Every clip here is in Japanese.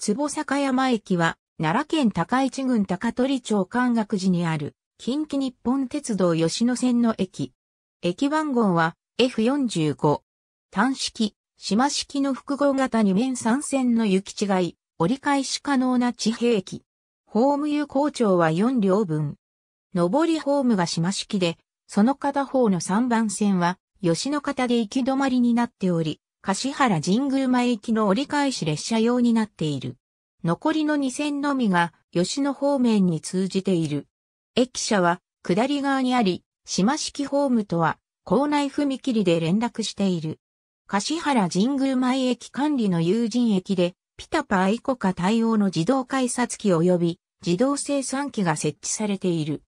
坪坂山駅は、奈良県高市郡高取町関学寺にある、近畿日本鉄道吉野線の駅。駅番号は F45。単式、島式の複合型2面3線の行き違い、折り返し可能な地平駅。ホーム有効長は4両分。上りホームが島式で、その片方の3番線は、吉野方で行き止まりになっており、柏原神宮前行きの折り返し列車用になっている。残りの2線のみが吉野方面に通じている。駅舎は下り側にあり、島式ホームとは校内踏切で連絡している。柏原神宮前駅管理の友人駅で、ピタパ愛コカ対応の自動改札機及び自動生産機が設置されている。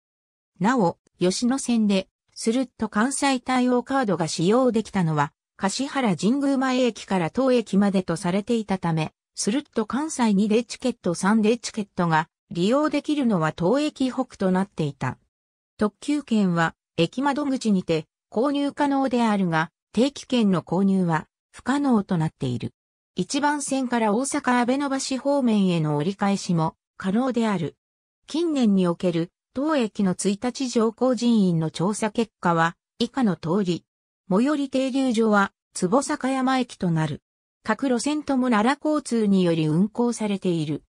なお、吉野線で、スルッと関西対応カードが使用できたのは、柏原神宮前駅から当駅までとされていたため、スルッと関西2でチケット3でチケットが利用できるのは当駅北となっていた。特急券は駅窓口にて購入可能であるが、定期券の購入は不可能となっている。一番線から大阪安倍野橋方面への折り返しも可能である。近年における当駅の1日乗降人員の調査結果は以下の通り、最寄り停留所は、坪坂山駅となる。各路線とも奈良交通により運行されている。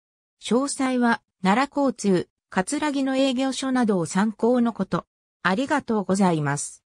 詳細は、奈良交通、葛城の営業所などを参考のこと。ありがとうございます。